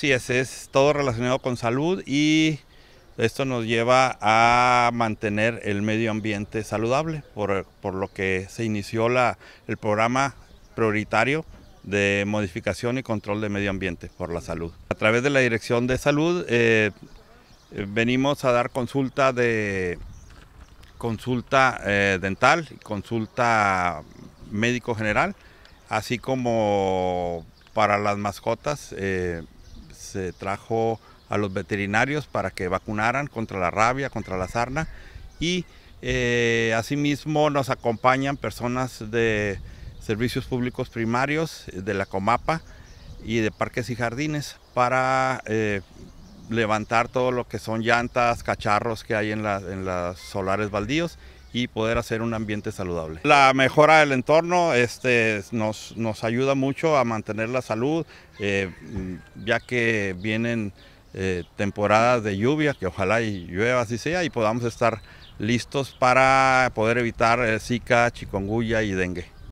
Sí, es, todo relacionado con salud y esto nos lleva a mantener el medio ambiente saludable, por, lo que se inició la, el programa prioritario de modificación y control de medio ambiente por la salud. A través de la Dirección de Salud eh, eh, venimos a dar consulta de consulta eh, dental, consulta médico general, así como para las mascotas. Se trajo a los veterinarios para que vacunaran contra la rabia, contra la sarna y eh, asimismo nos acompañan personas de servicios públicos primarios, eh, de la Comapa y de parques y jardines para eh, levantar todo lo que son llantas, cacharros que hay en, las en solares baldíos y poder hacer un ambiente saludable. La mejora del entorno este, nos, nos ayuda mucho a mantener la salud, eh, mm, ya que vienen eh, temporadas de lluvia, que ojalá y llueva así sea, y podamos estar listos para poder evitar eh, Zika, chikungunya y dengue.